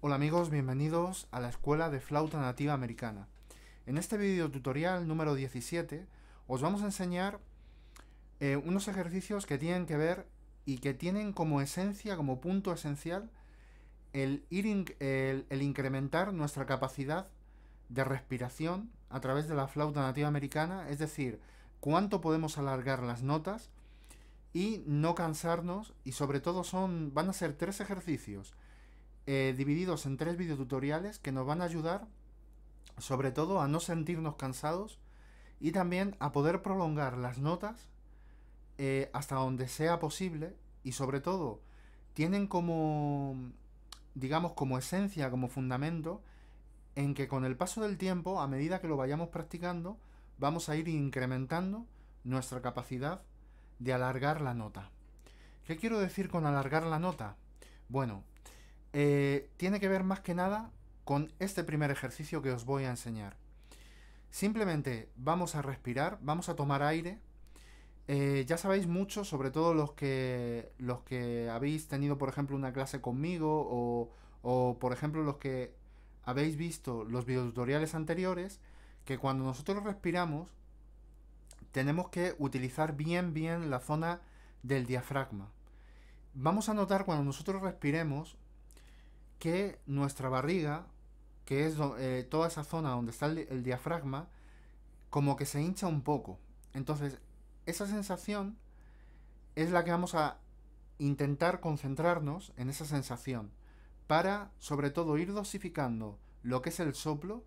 Hola amigos, bienvenidos a la Escuela de Flauta Nativa Americana. En este video tutorial número 17 os vamos a enseñar eh, unos ejercicios que tienen que ver y que tienen como esencia, como punto esencial, el, el incrementar nuestra capacidad de respiración a través de la flauta nativa americana, es decir, cuánto podemos alargar las notas y no cansarnos y sobre todo son van a ser tres ejercicios eh, divididos en tres videotutoriales que nos van a ayudar sobre todo a no sentirnos cansados y también a poder prolongar las notas eh, hasta donde sea posible y sobre todo tienen como digamos como esencia, como fundamento en que con el paso del tiempo, a medida que lo vayamos practicando, vamos a ir incrementando nuestra capacidad de alargar la nota. ¿Qué quiero decir con alargar la nota? Bueno, eh, tiene que ver más que nada con este primer ejercicio que os voy a enseñar. Simplemente vamos a respirar, vamos a tomar aire. Eh, ya sabéis mucho, sobre todo los que, los que habéis tenido, por ejemplo, una clase conmigo o, o, por ejemplo, los que habéis visto los videotutoriales anteriores, que cuando nosotros respiramos tenemos que utilizar bien, bien la zona del diafragma. Vamos a notar cuando nosotros respiremos que nuestra barriga, que es eh, toda esa zona donde está el diafragma, como que se hincha un poco. Entonces, esa sensación es la que vamos a intentar concentrarnos en esa sensación para, sobre todo, ir dosificando lo que es el soplo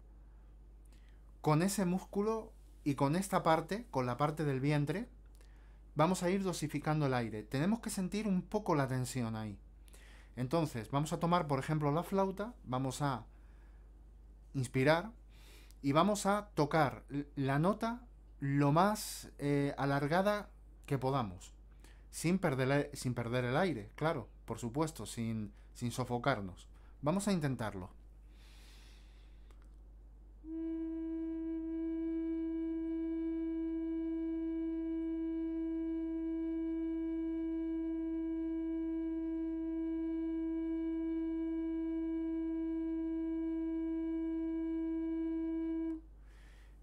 con ese músculo y con esta parte, con la parte del vientre, vamos a ir dosificando el aire. Tenemos que sentir un poco la tensión ahí. Entonces, vamos a tomar, por ejemplo, la flauta, vamos a inspirar y vamos a tocar la nota lo más eh, alargada que podamos, sin perder, sin perder el aire, claro, por supuesto, sin sofocarnos. Vamos a intentarlo.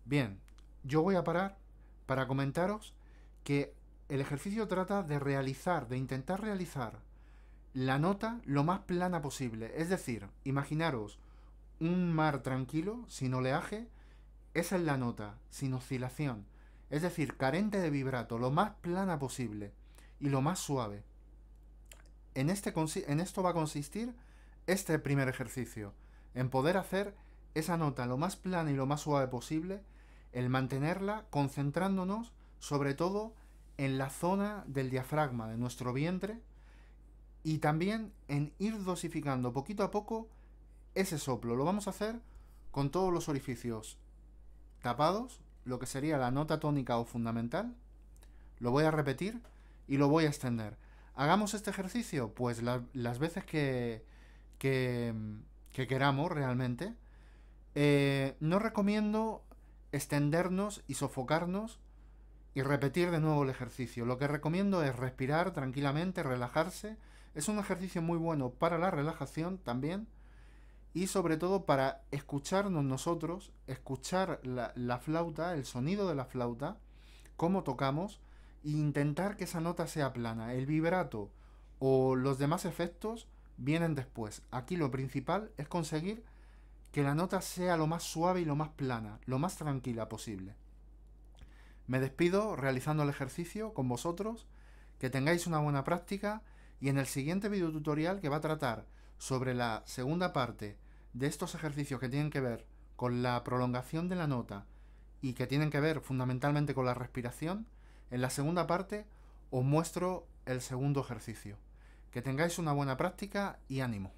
Bien, yo voy a parar para comentaros que el ejercicio trata de realizar, de intentar realizar la nota lo más plana posible. Es decir, imaginaros un mar tranquilo, sin oleaje, esa es la nota, sin oscilación. Es decir, carente de vibrato, lo más plana posible y lo más suave. En, este en esto va a consistir este primer ejercicio, en poder hacer esa nota lo más plana y lo más suave posible el mantenerla concentrándonos sobre todo en la zona del diafragma de nuestro vientre y también en ir dosificando poquito a poco ese soplo. Lo vamos a hacer con todos los orificios tapados, lo que sería la nota tónica o fundamental. Lo voy a repetir y lo voy a extender. Hagamos este ejercicio, pues las veces que, que, queramos realmente. Eh, no recomiendo extendernos y sofocarnos y repetir de nuevo el ejercicio. Lo que recomiendo es respirar tranquilamente, relajarse. Es un ejercicio muy bueno para la relajación también y sobre todo para escucharnos nosotros, escuchar la, flauta, el sonido de la flauta, cómo tocamos e intentar que esa nota sea plana. El vibrato o los demás efectos vienen después. Aquí lo principal es conseguir que la nota sea lo más suave y lo más plana, lo más tranquila posible. Me despido realizando el ejercicio con vosotros, que tengáis una buena práctica y en el siguiente video tutorial que va a tratar sobre la segunda parte de estos ejercicios que tienen que ver con la prolongación de la nota y que tienen que ver fundamentalmente con la respiración, en la segunda parte os muestro el segundo ejercicio. Que tengáis una buena práctica y ánimo.